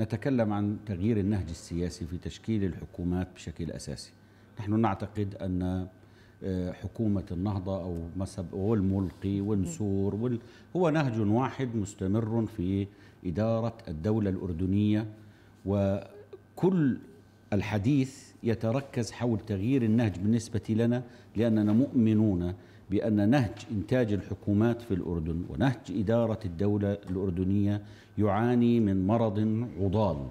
نتكلم عن تغيير النهج السياسي في تشكيل الحكومات بشكل أساسي نحن نعتقد أن آه، حكومة النهضة أو والملقي والنسور وال هو نهج واحد مستمر في إدارة الدولة الأردنية وكل الحديث يتركز حول تغيير النهج بالنسبة لنا لأننا مؤمنون بأن نهج إنتاج الحكومات في الأردن ونهج إدارة الدولة الأردنية يعاني من مرض عضال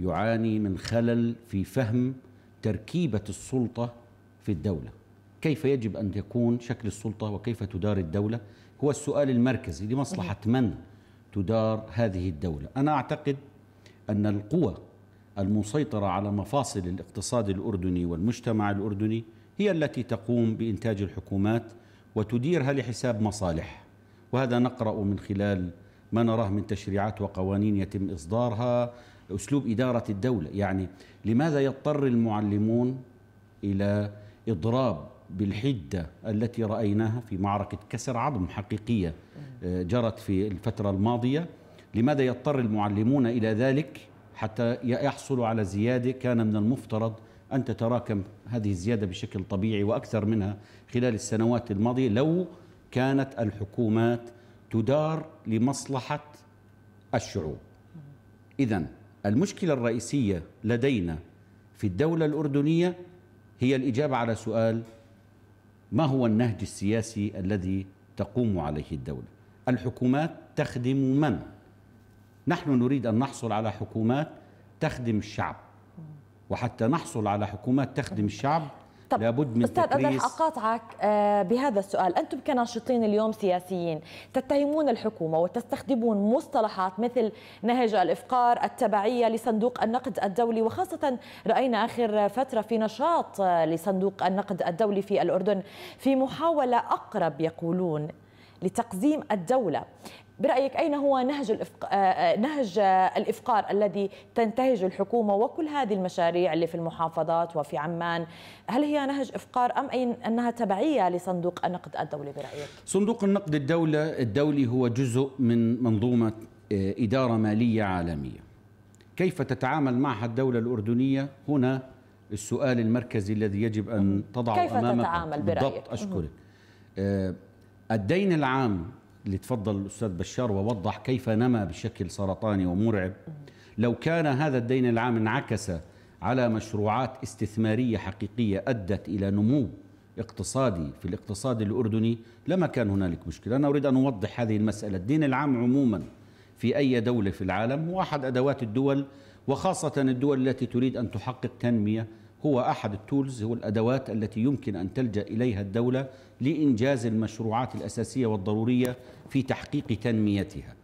يعاني من خلل في فهم تركيبة السلطة في الدولة كيف يجب أن يكون شكل السلطة وكيف تدار الدولة هو السؤال المركزي لمصلحة من تدار هذه الدولة أنا أعتقد أن القوى المسيطرة على مفاصل الاقتصاد الأردني والمجتمع الأردني هي التي تقوم بإنتاج الحكومات وتديرها لحساب مصالح وهذا نقرأ من خلال ما نراه من تشريعات وقوانين يتم إصدارها أسلوب إدارة الدولة يعني لماذا يضطر المعلمون إلى إضراب بالحدة التي رأيناها في معركة كسر عظم حقيقية آه، جرت في الفترة الماضية لماذا يضطر المعلمون إلى ذلك حتى يحصلوا على زيادة كان من المفترض أن تتراكم هذه الزيادة بشكل طبيعي وأكثر منها خلال السنوات الماضية لو كانت الحكومات تدار لمصلحة الشعوب إذا المشكلة الرئيسية لدينا في الدولة الأردنية هي الإجابة على سؤال ما هو النهج السياسي الذي تقوم عليه الدولة الحكومات تخدم من؟ نحن نريد أن نحصل على حكومات تخدم الشعب وحتى نحصل على حكومات تخدم الشعب طب لابد من استاذ اقدر اقاطعك آه، بهذا السؤال انتم كناشطين اليوم سياسيين تتهمون الحكومه وتستخدمون مصطلحات مثل نهج الافقار التبعيه لصندوق النقد الدولي وخاصه راينا اخر فتره في نشاط آه، لصندوق النقد الدولي في الاردن في محاوله اقرب يقولون لتقزيم الدولة برأيك أين هو نهج, الإفق... آه، آه، نهج الإفقار الذي تنتهج الحكومة وكل هذه المشاريع اللي في المحافظات وفي عمان هل هي نهج إفقار أم أين أنها تبعية لصندوق النقد الدولي برأيك؟ صندوق النقد الدولة الدولي هو جزء من منظومة آه، إدارة مالية عالمية كيف تتعامل معها الدولة الأردنية هنا السؤال المركزي الذي يجب أن تضعه كيف أمامك تتعامل برأيك؟ بالضبط أشكرك الدين العام اللي تفضل الأستاذ بشار ووضح كيف نما بشكل سرطاني ومرعب لو كان هذا الدين العام انعكس على مشروعات استثمارية حقيقية أدت إلى نمو اقتصادي في الاقتصاد الأردني لما كان هنالك مشكلة أنا أريد أن أوضح هذه المسألة الدين العام عموما في أي دولة في العالم هو أحد أدوات الدول وخاصة الدول التي تريد أن تحقق تنمية هو أحد التولز هو الأدوات التي يمكن أن تلجأ إليها الدولة لإنجاز المشروعات الأساسية والضرورية في تحقيق تنميتها